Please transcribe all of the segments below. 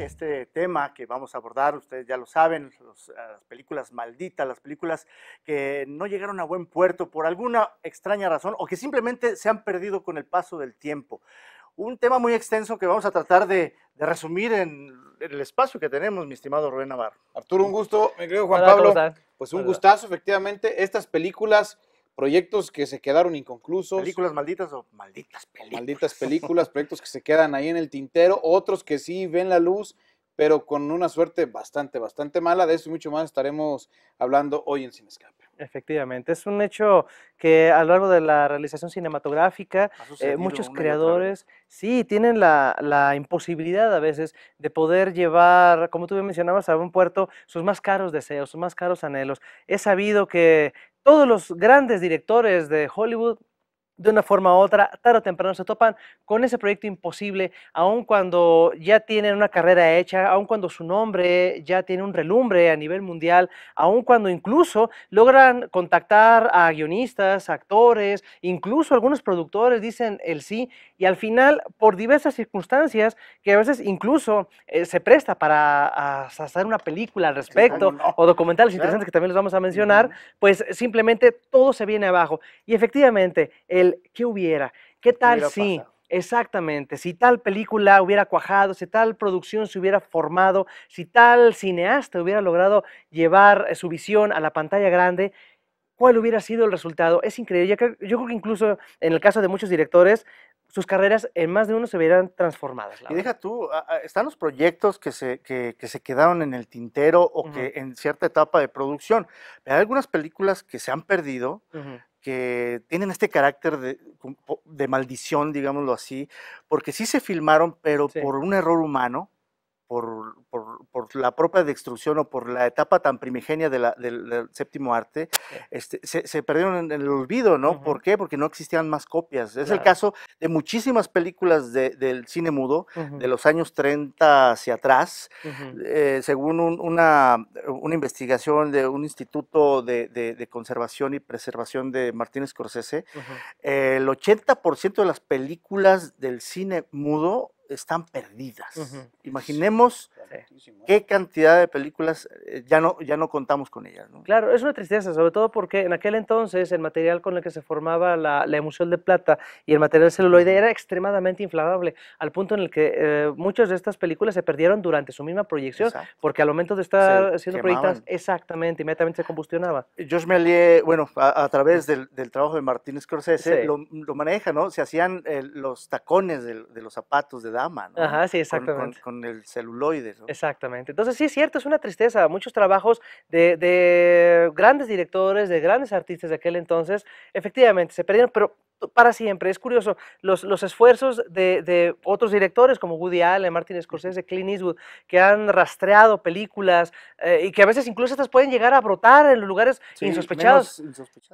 este tema que vamos a abordar, ustedes ya lo saben, las películas malditas, las películas que no llegaron a buen puerto por alguna extraña razón o que simplemente se han perdido con el paso del tiempo. Un tema muy extenso que vamos a tratar de, resumir en, el espacio que tenemos, mi estimado Rubén Navarro. Arturo, un gusto, Me creo, Juan Pablo. Pues un gustazo, efectivamente. Estas películas proyectos que se quedaron inconclusos. Películas malditas o malditas películas. Malditas películas, proyectos que se quedan ahí en el tintero, otros que sí ven la luz, pero con una suerte bastante, bastante mala. De eso y mucho más estaremos hablando hoy en Cinescape. Efectivamente, es un hecho que a lo largo de la realización cinematográfica, eh, muchos creadores, sí, tienen la, imposibilidad a veces de poder llevar, como tú mencionabas, a un puerto sus más caros deseos, sus más caros anhelos. He sabido que todos los grandes directores de Hollywood de una forma u otra, tarde o temprano se topan con ese proyecto imposible, aun cuando ya tienen una carrera hecha, aun cuando su nombre ya tiene un relumbre a nivel mundial, aun cuando incluso logran contactar a guionistas, actores, incluso algunos productores dicen el sí y al final, por diversas circunstancias, que a veces incluso eh, se presta para ah, hacer una película al respecto o documentales interesantes que también los vamos a mencionar, pues simplemente todo se viene abajo. Y efectivamente, el ¿qué hubiera? ¿Qué tal si... Exactamente, si tal película hubiera cuajado, si tal producción se hubiera formado, si tal cineasta hubiera logrado llevar eh, su visión a la pantalla grande, ¿cuál hubiera sido el resultado? Es increíble. yo creo que incluso en el caso de muchos directores sus carreras en más de uno se verán transformadas. y deja tú, están los proyectos que se, se quedaron en el tintero o que en cierta etapa de producción. Hay algunas películas que se han perdido, que tienen este carácter de, maldición, digámoslo así, porque sí se filmaron, pero por un error humano por, la propia destrucción o por la etapa tan primigenia del, séptimo arte, este, se, perdieron en el olvido, ¿no? ¿Por qué? Porque no existían más copias. Es el caso de muchísimas películas del cine mudo de los años 30 hacia atrás. Eh, según una, investigación de un instituto de, conservación y preservación de Martínez corsese el 80% de las películas del cine mudo están perdidas. Imaginemos qué cantidad de películas eh, ya no, ya no contamos con ellas. ¿no? Claro, es una tristeza, sobre todo porque en aquel entonces el material con el que se formaba la, la emulsión de plata y el material celuloide era extremadamente inflamable, al punto en el que eh, muchas de estas películas se perdieron durante su misma proyección, porque al momento de estar siendo proyectadas, exactamente, inmediatamente se combustionaba. Eh, me alié bueno, a, través del, trabajo de martínez Scorsese, lo, maneja, ¿no? Se hacían los tacones de, de los zapatos de Ajá, sí, exactamente. Con, el celuloide. Exactamente. Entonces, sí, es cierto, es una tristeza. Muchos trabajos de, de, grandes directores, de grandes artistas de aquel entonces, efectivamente, se perdieron, pero para siempre. Es curioso, los, los esfuerzos de, de, otros directores como Woody Allen, Martin Scorsese, Clint Eastwood, que han rastreado películas eh, y que a veces incluso estas pueden llegar a brotar en lugares insospechados.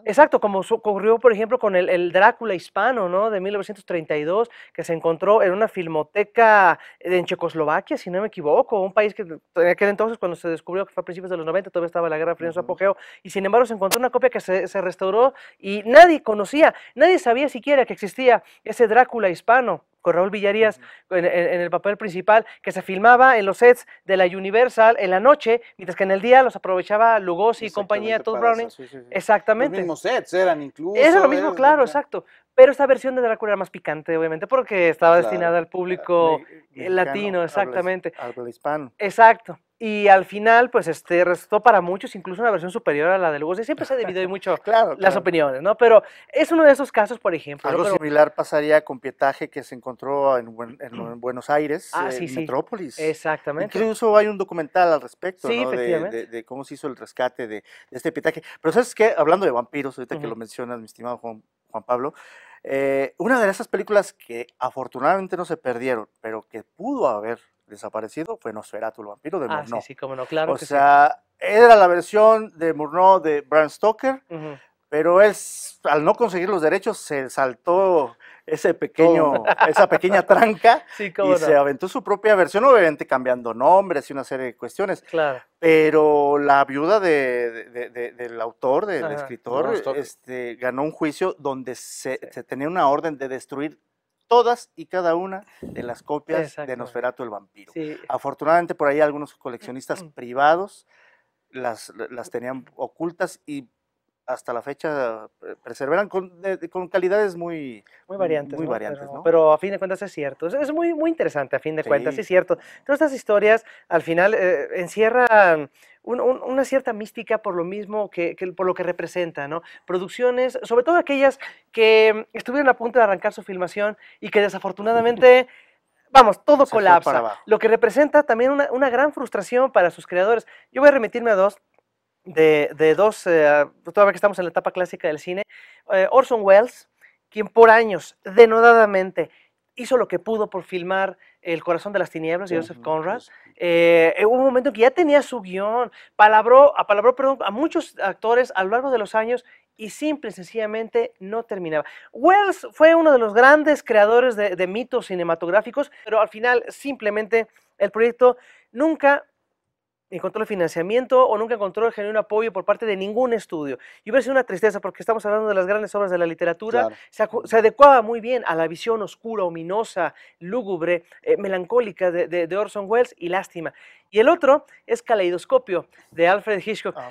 Exacto, como ocurrió, por ejemplo, con el, el, Drácula hispano ¿no? de 1932, que se encontró en una filmoteca en Checoslovaquia, si no me equivoco, un país que en aquel entonces, cuando se descubrió que fue a principios de los 90, todavía estaba la Guerra Fría en su apogeo, y sin embargo se encontró una copia que se, se restauró y nadie conocía, nadie sabía sabía siquiera que existía ese Drácula hispano con Raúl Villarías en, el papel principal, que se filmaba en los sets de la Universal en la noche, mientras que en el día los aprovechaba Lugosi y compañía, Todd Browning. Exactamente. Los mismos sets eran incluso. Era lo mismo, claro, exacto. Pero esta versión de Drácula era más picante, obviamente, porque estaba destinada al público eh, latino, exactamente. Al hispano. Exacto. Y al final, pues este, resultó para muchos incluso una versión superior a la de y Siempre se ha dividido mucho las opiniones, ¿no? Pero es uno de esos casos, por ejemplo. Algo similar pasaría con pietaje que se encontró en, mm. Buenos Aires, ah, en Metrópolis. Exactamente. Incluso hay un documental al respecto, sí, De, cómo se hizo el rescate de, este pietaje. Pero ¿sabes qué? Hablando de vampiros, ahorita que lo mencionas, mi estimado Juan, Juan Pablo, eh, una de esas películas que afortunadamente no se perdieron, pero que pudo haber desaparecido fue Nosferatu, el vampiro de ah, Sí, sí, como no, claro. O sea, era la versión de Murnau de Bram Stoker, pero él, al no conseguir los derechos, se saltó ese pequeño, esa pequeña tranca y se aventó su propia versión, obviamente cambiando nombres y una serie de cuestiones. Claro. Pero la viuda del autor, del escritor, este, ganó un juicio donde se, se, tenía una orden de destruir todas y cada una de las copias de Nosferatu el vampiro. Afortunadamente por ahí algunos coleccionistas mm, mm. privados las, las tenían ocultas y hasta la fecha eh, preservarán eh, con, calidades muy, muy variantes. Muy variantes pero, ¿no? pero, a fin de cuentas es cierto. Es, muy, muy interesante, a fin de cuentas, es cierto. Todas estas historias al final eh, encierran una cierta mística por lo mismo que, por lo que representa, ¿no? Producciones, sobre todo aquellas que estuvieron a punto de arrancar su filmación y que desafortunadamente. vamos, todo colapsa. Lo que representa también una, una gran frustración para sus creadores. Yo voy a remitirme a dos de, dos, eh, pues, todavía que estamos en la etapa clásica del cine, eh, Orson Welles, quien por años, denodadamente, hizo lo que pudo por filmar El corazón de las tinieblas de Joseph Conrad. Eh, eh, hubo un momento que ya tenía su guión, palabró, apalabró perdón, a muchos actores a lo largo de los años y simple y sencillamente no terminaba. Welles fue uno de los grandes creadores de, de mitos cinematográficos, pero al final simplemente el proyecto nunca encontró el financiamiento o nunca encontró el un apoyo por parte de ningún estudio. Y hubiera sido una tristeza porque estamos hablando de las grandes obras de la literatura, se, adecuaba muy bien a la visión oscura, ominosa, lúgubre, eh, melancólica de, Orson Welles y lástima. Y el otro es Caleidoscopio de Alfred Hitchcock. Ah,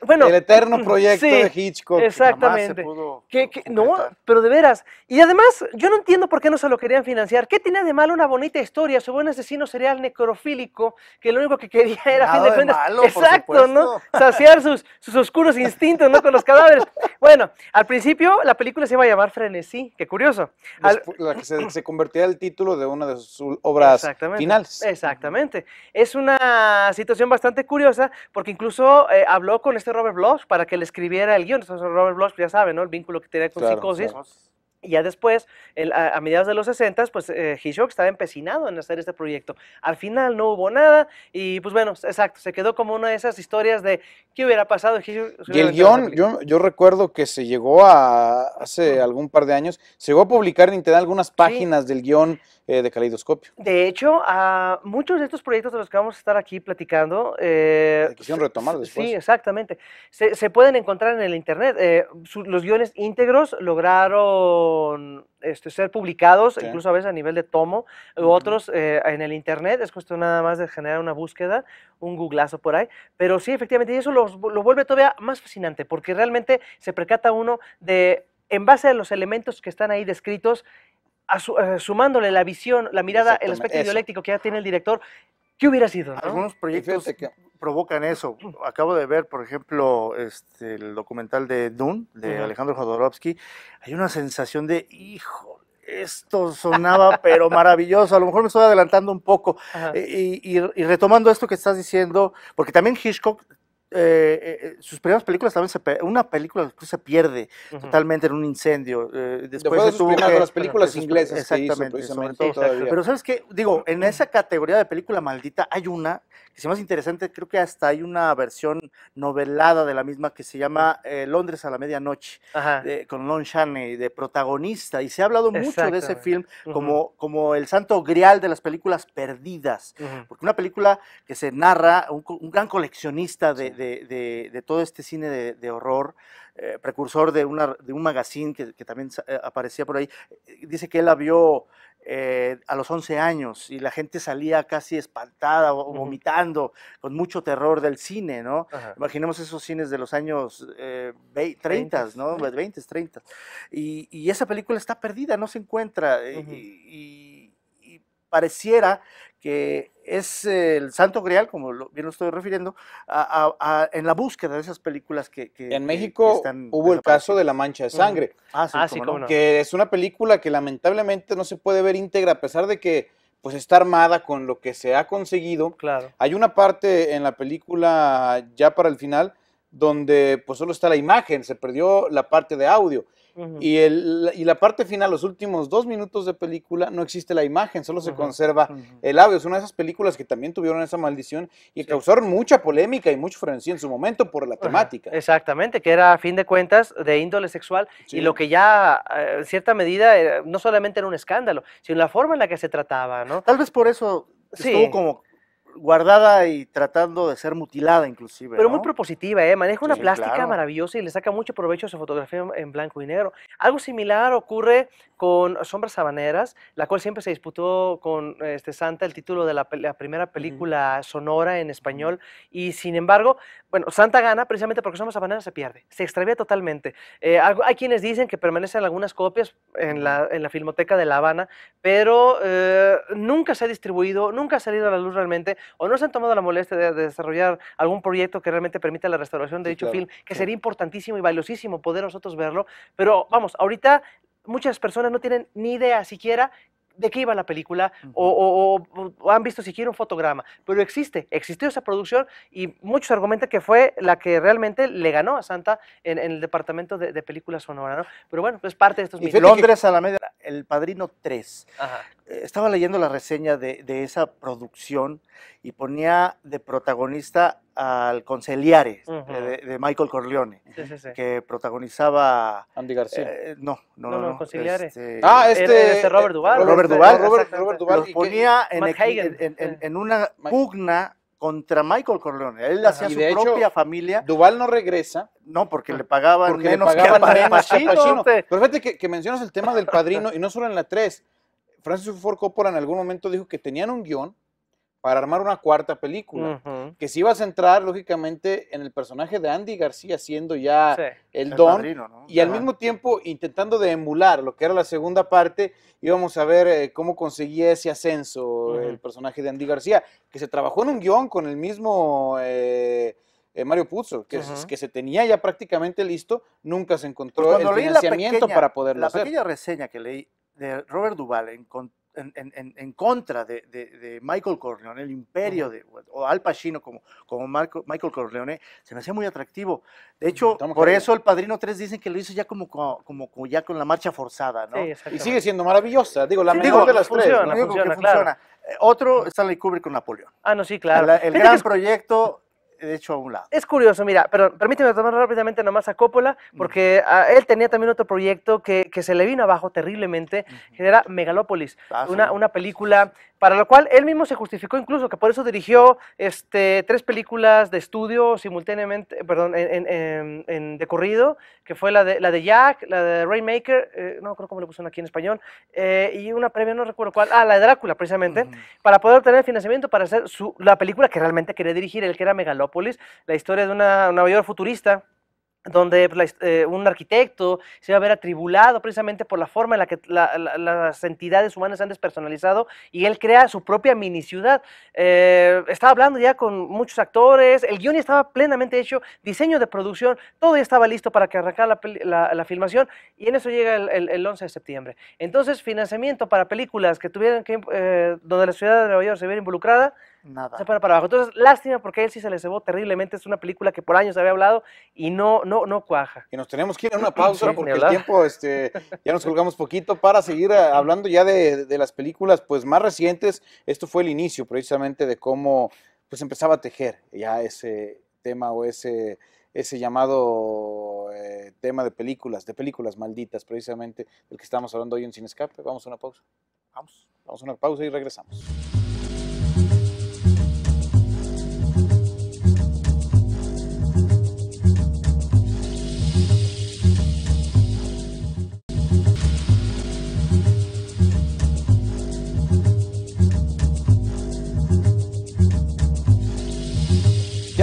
bueno, el eterno proyecto de Hitchcock. Exactamente. Que jamás se pudo no, pero de veras. Y además, yo no entiendo por qué no se lo querían financiar. ¿Qué tiene de malo una bonita historia Su buen asesino serial necrofílico que lo único que quería era, Nada de, exacto, ¿no? Saciar sus, sus oscuros instintos, ¿no? Con los cadáveres. Bueno, al principio la película se iba a llamar Frenesí, qué curioso. La que se, convertía en el título de una de sus obras finales. Exactamente. Es una situación bastante curiosa porque incluso eh, habló con este Robert Bloch para que le escribiera el guión. Entonces Robert Bloch, ya sabe, ¿no? El vínculo que tenía con claro, Psicosis. Y ya después, a, mediados de los 60, pues eh, Hitchcock estaba empecinado en hacer este proyecto. Al final no hubo nada y pues bueno, exacto, se quedó como una de esas historias de qué hubiera pasado. y el guión, yo, yo, recuerdo que se llegó a, hace algún par de años, se llegó a publicar en internet algunas páginas del guión eh, de Caleidoscopio. De hecho, a muchos de estos proyectos de los que vamos a estar aquí platicando... Eh, se quisieron retomar después. Sí, exactamente. Se, pueden encontrar en el internet. Eh, los guiones íntegros lograron este, ser publicados, incluso a veces a nivel de tomo, u otros eh, en el Internet, es cuestión nada más de generar una búsqueda, un googlazo por ahí, pero sí, efectivamente, y eso lo, vuelve todavía más fascinante, porque realmente se percata uno de, en base a los elementos que están ahí descritos, eh, sumándole la visión, la mirada, el aspecto ideoléctico que ya tiene el director, ¿qué hubiera sido? Algunos proyectos... Que provocan eso. Acabo de ver, por ejemplo, este, el documental de Dune, de Alejandro Jodorowsky. Hay una sensación de, hijo, esto sonaba pero maravilloso. A lo mejor me estoy adelantando un poco. Eh, y, retomando esto que estás diciendo, porque también Hitchcock, eh, eh, sus primeras películas también se una película después se pierde totalmente en un incendio. después de sus primeras, las películas inglesas exactamente, precisamente, Pero sabes qué, digo, en esa categoría de película maldita hay una que es más interesante, creo que hasta hay una versión novelada de la misma que se llama eh, Londres a la medianoche, con Lon Chaney de protagonista, y se ha hablado mucho de ese film como, como el santo grial de las películas perdidas, porque una película que se narra, un, gran coleccionista de, todo este cine de, horror, eh, precursor de, una, de un magazine que, también eh, aparecía por ahí, dice que él la vio eh, a los 11 años y la gente salía casi espantada, o vomitando, con mucho terror del cine, ¿no? Imaginemos esos cines de los años eh, 30, ¿no? 20, 30. Y, y, esa película está perdida, no se encuentra. Eh, y, y, pareciera que es el santo grial, como lo, bien lo estoy refiriendo, en la búsqueda de esas películas que... en México hubo el caso de La Mancha de Sangre, ah, sí, ah, que es una película que lamentablemente no se puede ver íntegra, a pesar de que pues está armada con lo que se ha conseguido. Claro. Hay una parte en la película ya para el final donde pues solo está la imagen, se perdió la parte de audio y, el, la parte final, los últimos dos minutos de película, no existe la imagen, solo se conserva el audio. Es una de esas películas que también tuvieron esa maldición y causaron mucha polémica y mucho frenesí en su momento por la temática. Exactamente, que era a fin de cuentas de índole sexual y lo que ya, eh, en cierta medida, eh, no solamente era un escándalo, sino la forma en la que se trataba. ¿no? Tal vez por eso estuvo como guardada y tratando de ser mutilada inclusive. Pero muy propositiva, ¿eh? maneja una plástica maravillosa y le saca mucho provecho a su fotografía en blanco y negro. Algo similar ocurre con Sombras Habaneras... la cual siempre se disputó con este Santa el título de la, primera película sonora en español y sin embargo, bueno, Santa gana precisamente porque Sombras Habaneras se pierde, se extravía totalmente. Eh, hay quienes dicen que permanecen algunas copias en la, Filmoteca de La Habana, pero eh, nunca se ha distribuido, nunca ha salido a la luz realmente o no se han tomado la molestia de, desarrollar algún proyecto que realmente permita la restauración de dicho film, que sería importantísimo y valiosísimo poder nosotros verlo. Pero vamos, ahorita muchas personas no tienen ni idea siquiera de qué iba la película o, han visto siquiera un fotograma, pero existe, existió esa producción y muchos argumentan que fue la que realmente le ganó a Santa en, el departamento de, películas sonora, Pero bueno, es parte de estos y Londres a la media, El Padrino 3. Eh, estaba leyendo la reseña de esa producción y ponía de protagonista al Conciliare eh, de, Michael Corleone, que protagonizaba... Andy García. Eh, no, no, no, Este, ah, este, este, Robert Duval. Robert este, Duval. Robert, Duval. ponía en, en, una pugna contra Michael Corleone. Él hacía su propia familia. Duval no regresa. No, porque le pagaban porque menos le que a Pacino. Pero fíjate que, que mencionas el tema del padrino, y no solo en la 3. Francis Ford Coppola en algún momento dijo que tenían un guión, para armar una cuarta película. Que se iba a centrar, lógicamente, en el personaje de Andy García, siendo ya el, don, y al mismo tiempo intentando de emular lo que era la segunda parte, íbamos a ver eh, cómo conseguía ese ascenso el personaje de Andy García, que se trabajó en un guión con el mismo... Eh, eh, Mario Puzo, que, se tenía ya prácticamente listo, nunca se encontró pues el financiamiento para poderlo hacer. La pequeña reseña que leí de Robert Duval en, en, contra de, Michael Corleone, el imperio de, o Al Pacino como, como Marco, Michael Corleone, se me hacía muy atractivo. De hecho, por eso el Padrino 3 dicen que lo hizo ya como, como, ya con la marcha forzada, ¿no? y sigue siendo maravillosa, digo, la sí, mejor de las funciona, tres. Funciona, digo claro. funciona. Eh, otro, Stanley Kubrick con Napoleón. Ah, no, sí, claro. el gran proyecto de hecho a un lado. Es curioso, mira, pero permíteme tomar rápidamente nomás a Coppola, porque ah, él tenía también otro proyecto que, se le vino abajo terriblemente, que era Megalópolis, ah, una, una película para lo cual él mismo se justificó incluso, que por eso dirigió este, tres películas de estudio simultáneamente, perdón, en, en, de corrido, que fue la de, la de Jack, la de Rainmaker, eh, no creo cómo le pusieron aquí en español, eh, y una previa, no recuerdo cuál, ah, la de Drácula precisamente, para poder obtener financiamiento para hacer la película que realmente quería dirigir, el que era Megalópolis, la historia de una, una mayor futurista donde pues, eh, un arquitecto se va a ver atribulado precisamente por la forma en la que las entidades humanas se han despersonalizado y él crea su propia mini ciudad. Eh, estaba hablando ya con muchos actores, el guión estaba plenamente hecho, diseño de producción, todo ya estaba listo para que arrancara la, filmación y en eso llega el, 11 de septiembre. Entonces, financiamiento para películas que tuvieran que, eh, donde la ciudad de Nueva York se viera involucrada, Nada. se para para abajo. Entonces, lástima porque él sí se le cebó terriblemente, es una película que por años había hablado y no no, no cuaja. Y nos tenemos que ir a una pausa porque el tiempo, este, ya nos colgamos poquito para seguir eh, hablando ya de, las películas pues más recientes. Esto fue el inicio precisamente de cómo pues empezaba a tejer ya ese tema o ese, ese llamado eh, tema de películas, de películas malditas precisamente, del que estamos hablando hoy en Sin Escape. Vamos a una pausa. Vamos, vamos a una pausa y regresamos.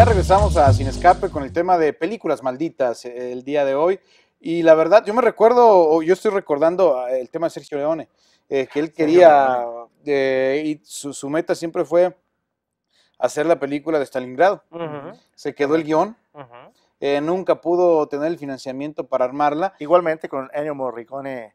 regresamos a Sin Escape con el tema de películas malditas eh, el día de hoy. Y la verdad, yo me recuerdo, o yo estoy recordando ah, el tema de Sergio Leone, eh, que él quería, eh, y su, meta siempre fue hacer la película de Stalingrado. Se quedó el guión. nunca pudo tener el financiamiento para armarla. Igualmente con Ennio Morricone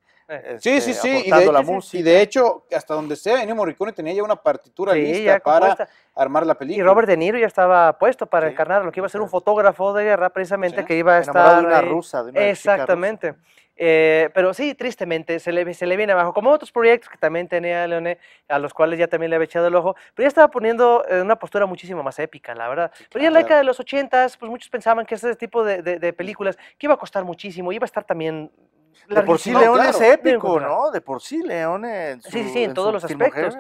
sí, sí, este, sí. Y de, hecho, hasta donde sea, Ennio Morricone tenía ya una partitura lista para armar la película. Y Robert De Niro ya estaba puesto para encarnarlo. encarnar lo que iba a ser un fotógrafo de guerra, precisamente, que iba a estar. de una rusa, de una Exactamente. Eh, pero sí, tristemente, se le, viene abajo. Como otros proyectos que también tenía Leone, a los cuales ya también le había echado el ojo, pero ya estaba poniendo eh, una postura muchísimo más épica, la verdad. Pero ya en la década de los ochentas, pues muchos pensaban que ese tipo de, de películas, que iba a costar muchísimo, iba a estar también de por sí León es épico, ¿no? De por sí León en Sí, sí, en, todos los aspectos.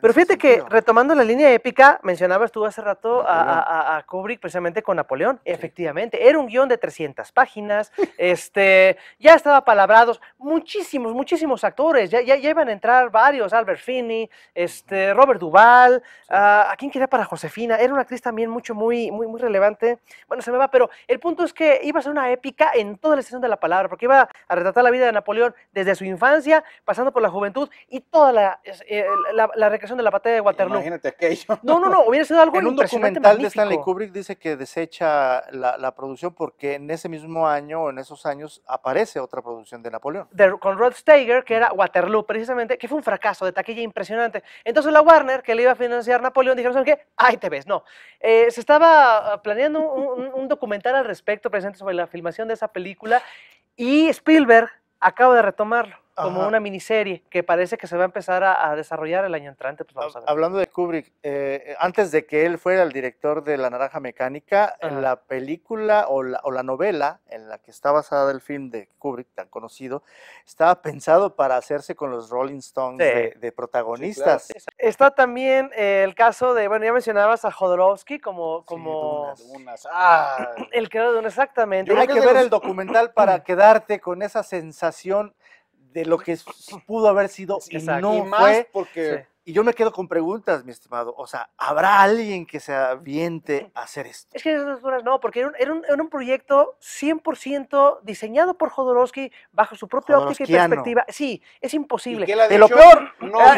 Pero fíjate que retomando la línea épica, mencionabas tú hace rato a, Kubrick precisamente con Napoleón. Efectivamente, era un guión de 300 páginas, este, ya estaba palabrados, muchísimos, muchísimos actores, ya, ya, iban a entrar varios, Albert Finney, este, Robert Duvall, ah, ¿a quién quería para Josefina? Era una actriz también mucho, muy, muy, muy relevante. Bueno, se me va, pero el punto es que iba a ser una épica en toda la extensión de la palabra, porque iba a retratar la vida de Napoleón desde su infancia, pasando por la juventud y toda la, eh, de la batalla de Waterloo. Imagínate aquello. No, no, no, hubiera sido algo En un documental de Stanley Kubrick dice que desecha la, producción porque en ese mismo año, o en esos años, aparece otra producción de Napoleón. con Rod Steiger, que era Waterloo, precisamente, que fue un fracaso de taquilla impresionante. Entonces la Warner, que le iba a financiar Napoleón, dijeron, que, qué? Ahí te ves, no. Eh, se estaba ah, planeando un, un documental al respecto, presente sobre la filmación de esa película, y Spielberg acaba de retomarlo como una miniserie que parece que se va a empezar a, desarrollar el año entrante. Pues, hablando de Kubrick, eh, antes de que él fuera el director de La Naranja Mecánica, en la película o la, novela en la que está basada el film de Kubrick, tan conocido, estaba pensado para hacerse con los Rolling Stones de, protagonistas. Está también eh, el caso de, bueno, ya mencionabas a Jodorowsky como... como... Sí, ah. El que de un exactamente. Hay que, ver el documental para quedarte con esa sensación de lo que pudo haber sido y no y Porque... Y yo me quedo con preguntas, mi estimado. O sea, ¿habrá alguien que se aviente mm. a hacer esto? Es que esas horas no, porque era un, era un, un proyecto 100% diseñado por Jodorowsky bajo su propia óptica y perspectiva. Sí, es imposible. De lo peor,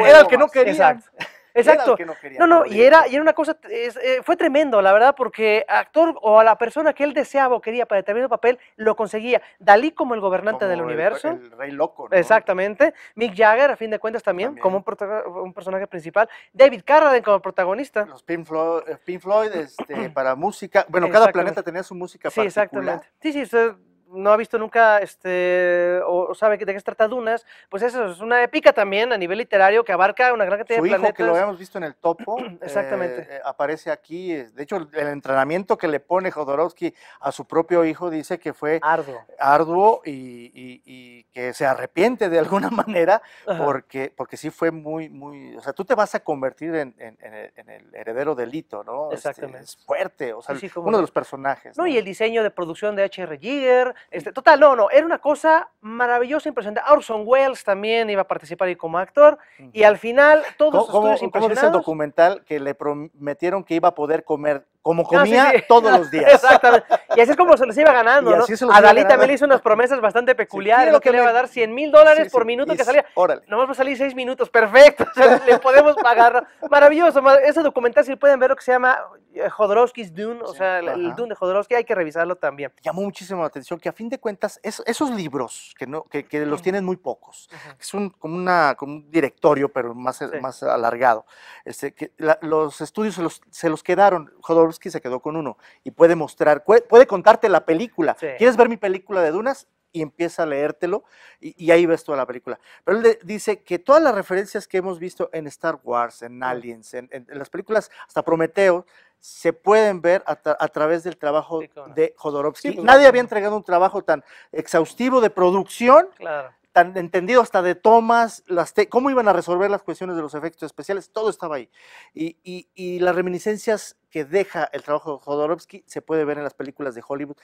era, el que no quería. Exacto. Exacto. no, no, y era, pues y era una cosa, eh, fue tremendo, la verdad, porque actor o a la persona que él deseaba o quería para determinado papel, lo conseguía. Dalí como el gobernante del universo. El rey loco, ¿no? Exactamente. Mick Jagger, a fin de cuentas, también, como un, personaje principal. David Carradine como protagonista. Los Pink eh, Floyd, este, para música. Bueno, cada planeta tenía su música particular. Sí, exactamente. Sí, sí, no ha visto nunca este, o, sabe de qué tratadunas pues eso es una épica también a nivel literario que abarca una gran cantidad Su de hijo, que lo habíamos visto en el topo, eh, exactamente, eh, aparece aquí. Eh, de hecho, el entrenamiento que le pone Jodorowsky a su propio hijo dice que fue arduo, arduo y, que se arrepiente de alguna manera porque, porque sí fue muy, muy, o sea, tú te vas a convertir en, en, el, heredero del hito, ¿no? Este, exactamente. es fuerte, o sea, uno de los personajes. y el diseño de producción de H.R. Giger, este, total, no, no, era una cosa maravillosa, impresionante. Orson Welles también iba a participar ahí como actor y al final todos ¿Cómo, estudios documental que le prometieron que iba a poder comer como comía todos los días. Exactamente. Y así es como se los iba ganando, ¿no? A también hizo unas promesas bastante peculiares, que, le iba a dar 100 mil dólares por minuto que salía. Órale. Nomás va a salir 6 minutos, perfecto, le podemos pagar. Maravilloso, ese documental si pueden ver lo que se llama eh, Jodorowsky's Dune, o sea, el, Dune de Jodorowsky, hay que revisarlo también. Llamó muchísimo la atención que a fin de cuentas, esos libros, que, no, que, los tienen muy pocos, que es como, una, como un directorio, pero más, más alargado, este, que los estudios se los, se los quedaron, que se quedó con uno y puede mostrar, puede, contarte la película. ¿Quieres ver mi película de Dunas? Y empieza a leértelo y, ahí ves toda la película. Pero él dice que todas las referencias que hemos visto en Star Wars, en Aliens, en, las películas, hasta Prometeo, se pueden ver a, través del trabajo de Jodorowsky. Pues, Nadie había entregado un trabajo tan exhaustivo de producción. Claro tan entendido hasta de tomas, cómo iban a resolver las cuestiones de los efectos especiales, todo estaba ahí. Y, las reminiscencias que deja el trabajo de Jodorowsky se puede ver en las películas de Hollywood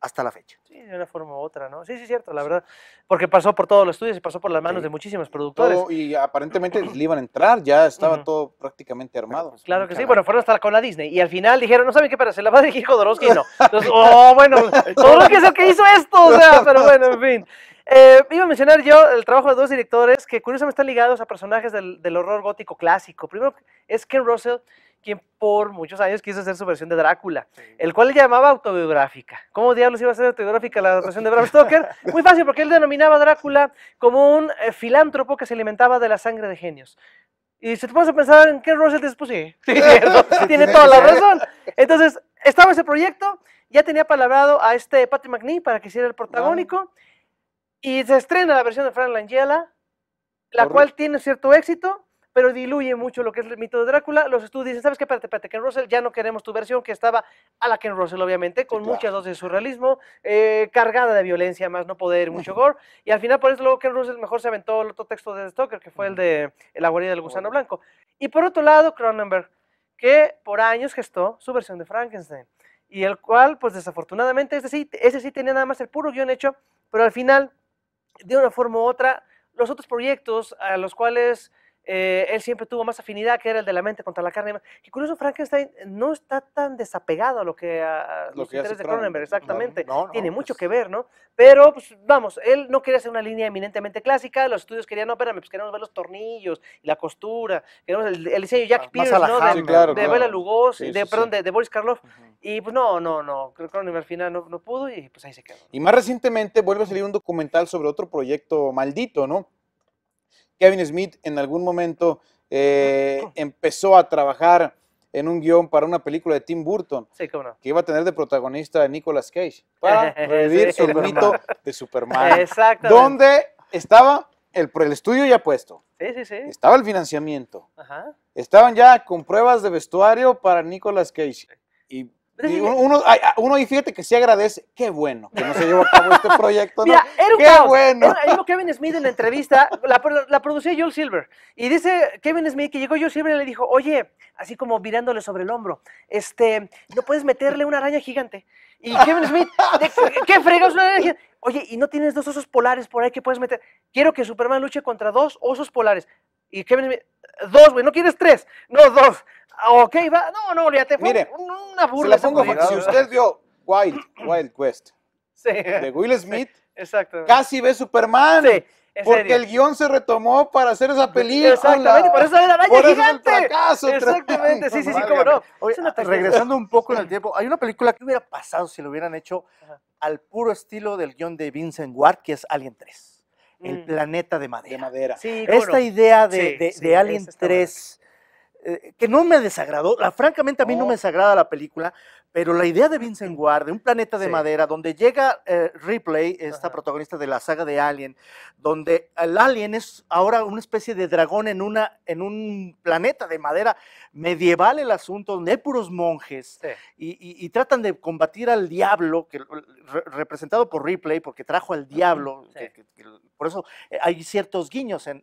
hasta la fecha. Sí, de una forma u otra, ¿no? Sí, sí, cierto, la verdad. Porque pasó por todos los estudios y pasó por las manos de muchísimos productores. y aparentemente le iban a entrar, ya estaba todo prácticamente armado. Pues, claro que sí, bueno, fueron hasta con la Disney. Y al final dijeron, no saben qué, pero se la va a dirigir Jodorowsky. No. Entonces, oh, bueno, es el que hizo esto, o sea, pero bueno, en fin. Eh, iba a mencionar yo el trabajo de dos directores que curiosamente están ligados a personajes del, horror gótico clásico. Primero es Ken Russell, quien por muchos años quiso hacer su versión de Drácula, el cual le llamaba autobiográfica. ¿Cómo diablos iba a ser autobiográfica la versión de Bram Stoker? Muy fácil, porque él denominaba a Drácula como un eh, filántropo que se alimentaba de la sangre de genios. Y si te pones a pensar en Ken Russell, dices, pues sí, tiene toda la razón. Entonces, estaba ese proyecto, ya tenía palabrado a este Patrick McNee para que hiciera el protagónico. Y se estrena la versión de Frank Langella, la cual tiene cierto éxito, pero diluye mucho lo que es el mito de Drácula. Los estudios dicen, ¿sabes qué? Espérate, espérate, Ken Russell, ya no queremos tu versión que estaba a la Ken Russell, obviamente, con muchas dosis de surrealismo, eh, cargada de violencia, más no poder, mm. mucho gore. Y al final, por eso luego Ken Russell mejor se aventó el otro texto de Stoker, que fue el mm. de el guarida del gusano blanco. Y por otro lado, Cronenberg, que por años gestó su versión de Frankenstein. Y el cual, pues desafortunadamente, ese sí, ese sí tenía nada más el puro guión hecho, pero al final de una forma u otra los otros proyectos a los cuales eh, él siempre tuvo más afinidad, que era el de la mente contra la carne. y curioso, Frankenstein no está tan desapegado a lo que a, los intereses de Cronenberg, exactamente. No, Tiene mucho pues que ver, ¿no? Pero, pues, vamos, él no quería hacer una línea eminentemente clásica, los estudios querían, no, espérame, pues queremos ver los tornillos, la costura, queremos el, diseño de Jack ah, Pierce, ¿no? de, Bela Lugosi, de, perdón, De, Boris Karloff. Y pues no, no, no, Cronenberg al final no, pudo y pues ahí se quedó. Y más recientemente vuelve a salir un documental sobre otro proyecto maldito, ¿no? Kevin Smith en algún momento eh, empezó a trabajar en un guión para una película de Tim Burton, que iba a tener de protagonista a Nicolas Cage, para revivir su mito de Superman. Exactamente. Donde estaba el, estudio ya puesto. Sí, sí, Estaba el financiamiento. Estaban ya con pruebas de vestuario para Nicolas Cage. Y y uno, uno, y ah, fíjate que sí agradece, qué bueno que no se llevó a cabo este proyecto. era un qué bueno. Kevin Smith en la entrevista, la, producía Joel Silver. Y dice Kevin Smith que llegó Joel Silver y le dijo, oye, así como mirándole sobre el hombro, este, no puedes meterle una araña gigante. Y Kevin Smith, ¿qué fregas una araña gigante? Oye, ¿y no tienes dos osos polares por ahí que puedes meter? Quiero que Superman luche contra dos osos polares. Y Kevin, dos, güey, no quieres tres, no, dos. Ok, va, no, no, olvídate, fue una burla. pongo si usted vio Wild, Wild Quest, de Will Smith, casi ve Superman. Porque el guión se retomó para hacer esa película. Exactamente, por eso era gigante. Es el fracaso, Exactamente, sí, sí, sí, cómo no. regresando un poco en el tiempo, hay una película que hubiera pasado si lo hubieran hecho al puro estilo del guión de Vincent Ward, que es Alien 3 el mm. planeta de madera. madera. Esta idea de, Alien 3, eh, que no me desagradó, francamente a mí no. me desagrada la película, pero la idea de ah, Vincent Ward, de un planeta de madera, donde llega eh, Ripley, esta protagonista de la saga de Alien, donde el Alien es ahora una especie de dragón en, una, en un planeta de madera medieval el asunto, donde hay puros monjes y, tratan de combatir al diablo, representado por Ripley, porque trajo al diablo, por eso eh, hay ciertos guiños en,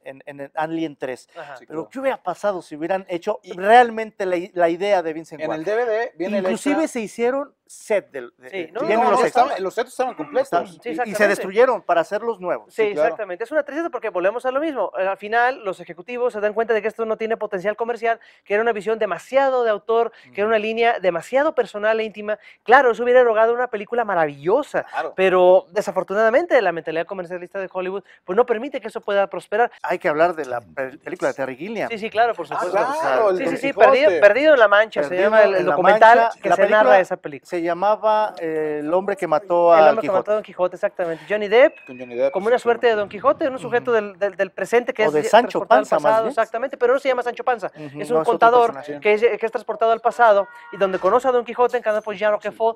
Alien 3. Pero ¿qué hubiera pasado si hubieran hecho realmente la, idea de Vincent Ward? En el DVD viene Inclusive el hicieron set De, los, sets estaban completos. y, se destruyeron para hacerlos nuevos. Sí, exactamente. Es una tristeza porque volvemos a lo mismo. Eh, al final, los ejecutivos se dan cuenta de que esto no tiene potencial comercial, que era una visión demasiado de autor, que era una línea demasiado personal e íntima. Claro, eso hubiera erogado una película maravillosa, pero desafortunadamente la mentalidad comercialista de Hollywood pues no permite que eso pueda prosperar. Hay que hablar de la película de Terry Gilliam. Sí, sí, claro, por ah, supuesto. perdido, en la Mancha, se llama el, documental que se narra esa película llamaba eh, El hombre que mató a El hombre que mató a Don Quijote, exactamente. Johnny Depp, como una suerte de Don Quijote, un sujeto del, presente que es Sancho transportado Panza, al pasado, exactamente, pero no se llama Sancho Panza. es un contador que es, transportado al pasado y donde conoce a Don Quijote en pues ya no que fue.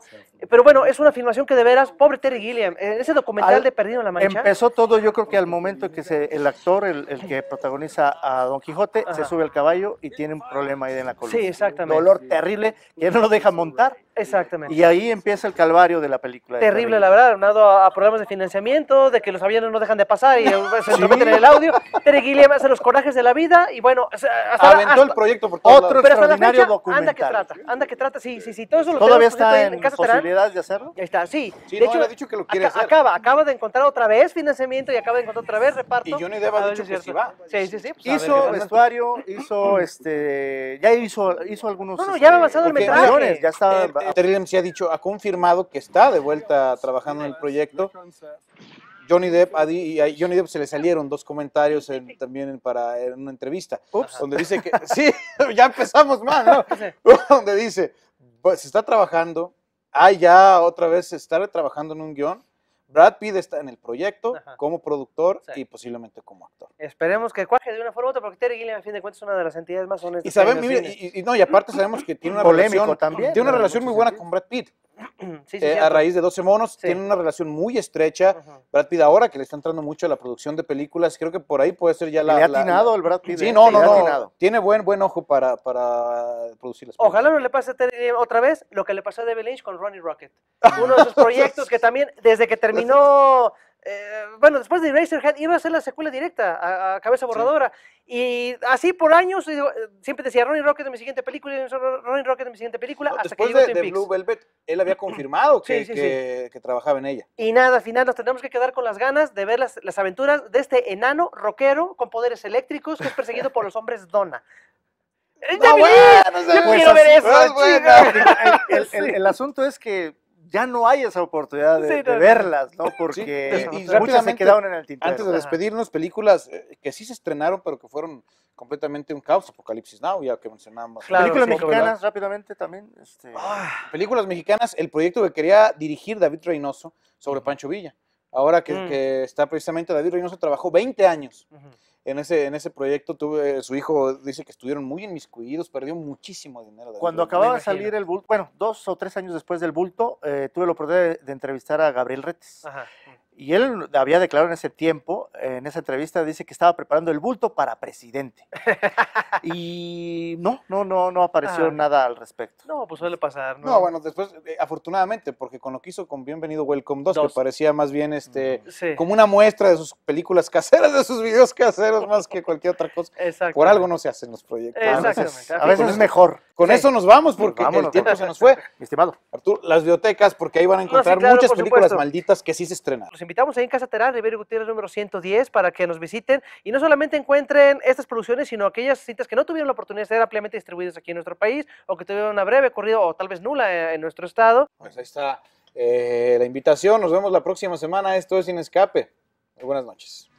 Pero bueno, es una filmación que de veras, pobre Terry Gilliam, en eh, ese documental de Perdido en la Mancha. Empezó todo, yo creo que al momento que se, el actor, el, que protagoniza a Don Quijote, se sube al caballo y tiene un problema ahí en la columna. Sí, exactamente. Dolor terrible que no lo deja montar. Exactamente. Y ahí empieza el calvario de la película. Terrible, la verdad, aunado a, problemas de financiamiento, de que los aviones no dejan de pasar y eh, se meten en el audio. Terry Gilliam hace los corajes de la vida y bueno, hasta, aventó el proyecto por todos Otro lados. extraordinario fecha, documental. Anda que trata, anda que trata, sí, sí, sí, todo eso lo Todavía está en, posibilidades de hacerlo. Ahí está, sí. de hecho, ha dicho que lo quiere hacer. Acaba, acaba de encontrar otra vez financiamiento y acaba de encontrar otra vez reparto. Y Johnny Depp ha dicho que sí va. Sí, sí, sí. hizo vestuario, hizo este, ya hizo hizo algunos No, ya ha este, avanzado el metraje. Ya está eh, Trillium se ha dicho, ha confirmado que está de vuelta trabajando en el proyecto. Johnny Depp, a Johnny Depp se le salieron dos comentarios también para una entrevista, Ups, donde dice que, sí, ya empezamos más, ¿no? donde dice, pues, se está trabajando, ah, ya otra vez se está trabajando en un guión, Brad Pitt está en el proyecto como productor y posiblemente como actor. Esperemos que cuaje de una forma u otra, porque Terry Gilliam, a fin de cuentas, es una de las entidades más honestas. Y, aparte sabemos que tiene una relación, una relación muy buena con Brad Pitt. Eh, a raíz de 12 monos. tiene una relación muy estrecha. Brad Pitt ahora, que le está entrando mucho a la producción de películas, creo que por ahí puede ser ya la... Le ha atinado el Brad Pitt. Sí, ¿eh? no, no, Tiene buen, buen ojo para, para producir las películas. Ojalá no le pase eh, otra vez lo que le pasó a David Lynch con Ronnie Rocket. Uno de sus proyectos que también, desde que terminó... Eh, bueno, después de Razorhead iba a ser la secuela directa a, Cabeza Borradora. Y así por años eh, siempre decía Ronnie Rocket de mi siguiente película, Ronnie Rocket de mi siguiente película. hasta después que de, Blue Velvet, él había confirmado que, trabajaba en ella. Y nada, al final nos tenemos que quedar con las ganas de ver las, aventuras de este enano rockero con poderes eléctricos que es perseguido por los hombres Donna. No, pues quiero ver eso. Pues, el asunto es que ya no hay esa oportunidad de, verlas, ¿no? Porque y, se quedaron en el tintero. Antes de despedirnos, películas eh, que sí se estrenaron, pero que fueron completamente un caos, Apocalipsis Now, ya que mencionamos. películas mexicanas, rápidamente también. Este, ah, películas mexicanas, el proyecto que quería dirigir David Reynoso sobre Pancho Villa. Ahora mm. que, está precisamente David Reynoso, trabajó 20 años en ese, en ese proyecto tuve, su hijo dice que estuvieron muy inmiscuidos, perdió muchísimo dinero. Cuando acababa de salir el bulto, bueno, dos o tres años después del bulto, eh, tuve la oportunidad de, entrevistar a Gabriel Retes. Ajá. Y él había declarado en ese tiempo, en esa entrevista, dice que estaba preparando el bulto para presidente. y no, no, no, no apareció ah. nada al respecto. No, pues suele pasar. No, no bueno, después, eh, afortunadamente, porque con lo que hizo con Bienvenido Welcome 2, que parecía más bien este mm, como una muestra de sus películas caseras, de sus videos caseros, más que cualquier otra cosa. Por algo no se hacen los proyectos. Exactamente. a veces es mejor. Con eso nos vamos porque el tiempo se nos fue. Mi estimado. Artur, las bibliotecas, porque ahí van a encontrar muchas películas malditas que sí se estrenan. Los invitamos ahí en Casa Terán, Rivero Gutiérrez número 110, para que nos visiten y no solamente encuentren estas producciones, sino aquellas cintas que no tuvieron la oportunidad de ser ampliamente distribuidas aquí en nuestro país o que tuvieron una breve corrida o tal vez nula eh, en nuestro estado. Pues ahí está eh, la invitación. Nos vemos la próxima semana. Esto es Sin Escape. buenas noches.